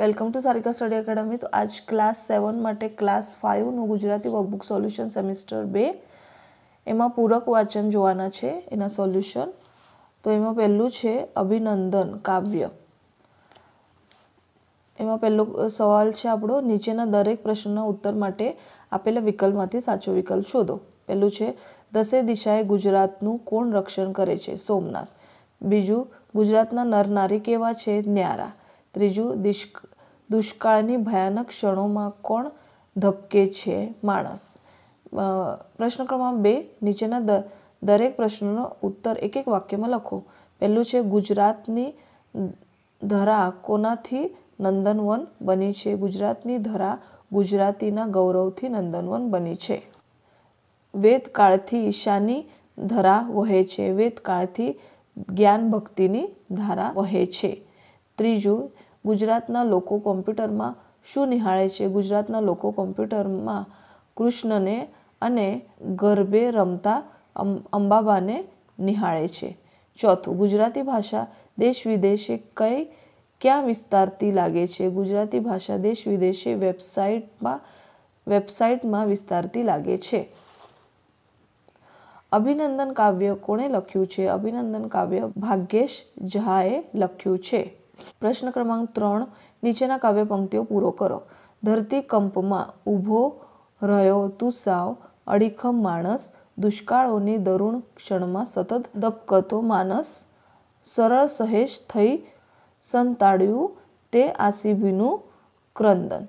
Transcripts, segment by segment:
welcome to Sarika study academy તો આજ class seven માટે ક્લાસ ફાઇવનું ગુજરાતી વર્કબુક સોલ્યુશન સેમિસ્ટર બે એમાં પૂરક વાચન જોવાના છે એના સોલ્યુશન તો એમાં પહેલું છે અભિનંદન કાવ્ય એમાં પહેલો સવાલ છે આપણો નીચેના દરેક પ્રશ્નના ઉત્તર માટે આપેલા વિકલ્પમાંથી સાચો વિકલ્પ શોધો પહેલું છે દસે દિશાએ ગુજરાતનું કોણ રક્ષણ કરે છે સોમનાથ બીજું ગુજરાતના નરનારી કેવા છે ન્યારા ત્રીજું દિશ દુષ્કાળની ભયાનક ક્ષણોમાં કોણ ધબકે છે માણસ પ્રશ્ન ક્રમાંક બે નીચેના દરેક પ્રશ્નનો ઉત્તર એક એક વાક્યમાં લખો પહેલું છે ગુજરાતની ધરા કોનાથી નંદનવન બની છે ગુજરાતની ધરા ગુજરાતીના ગૌરવથી નંદનવન બની છે વેદકાળથી ઈશાની ધરા વહે છે વેદકાળથી જ્ઞાન ભક્તિની ધારા વહે છે ત્રીજું ગુજરાતના લોકો કોમ્પ્યુટરમાં શું નિહાળે છે ગુજરાતના લોકો કોમ્પ્યુટરમાં કૃષ્ણને અને ગરબે રમતા અંબાબાને નિહાળે છે ચોથું ગુજરાતી ભાષા દેશ વિદેશે કઈ ક્યાં વિસ્તારતી લાગે છે ગુજરાતી ભાષા દેશ વિદેશે વેબસાઇટમાં વેબસાઇટમાં વિસ્તારતી લાગે છે અભિનંદન કાવ્ય કોણે લખ્યું છે અભિનંદન કાવ્ય ભાગ્યેશ ઝાએ લખ્યું છે પ્રશ્ન ક્રમાંક ત્રણ નીચેના કાવ્ય પંક્તિઓ પૂરો કરો ધરતી કંપમાં ઊભો રહ્યો તું સાવ અડીખમ માણસ દુષ્કાળોની દરુણ ક્ષણમાં સતત દપકતો માણસ સરળ સહેજ થઈ સંતાડ્યું તે આસીબીનું ક્રંદન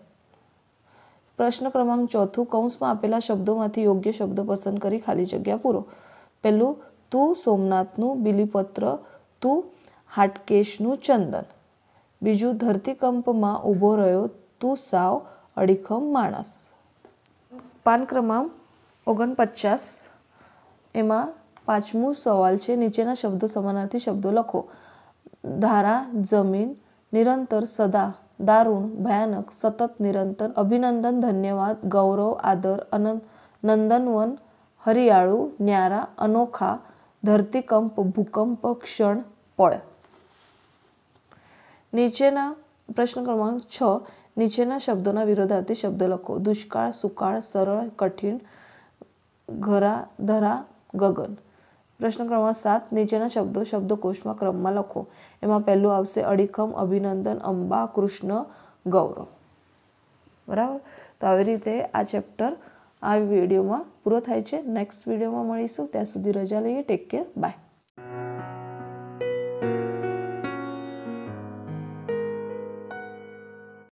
પ્રશ્ન ક્રમાંક ચોથું કૌંસમાં આપેલા શબ્દોમાંથી યોગ્ય શબ્દ પસંદ કરી ખાલી જગ્યા પૂરો પહેલું તું સોમનાથનું બિલીપત્ર તું હાટકેશનું ચંદન बीज धरतीकंप उभो रो तू साव अडीखम माणस पानक्रम ओगन पचू समानाथी शब्द लखो धारा जमीन निरंतर सदा दारुण भयानक सतत निरंतर अभिनंदन धन्यवाद गौरव आदर नंदनवन हरियाळू न्यारा अनोखा धरतीकंप भूकंप क्षण पळ નીચેના પ્રશ્ન ક્રમાંક છ નીચેના શબ્દોના વિરોધાર્થી શબ્દ લખો દુષ્કાળ સુકાળ સરળ કઠિન ઘરા ધરા ગગન પ્રશ્ન ક્રમાંક સાત નીચેના શબ્દો શબ્દકોશમાં ક્રમમાં લખો એમાં પહેલું આવશે અડીખમ અભિનંદન અંબા કૃષ્ણ ગૌરવ બરાબર તો આવી રીતે આ ચેપ્ટર આ વિડીયોમાં પૂરો થાય છે નેક્સ્ટ વિડીયોમાં મળીશું ત્યાં સુધી રજા લઈએ ટેક કેર બાય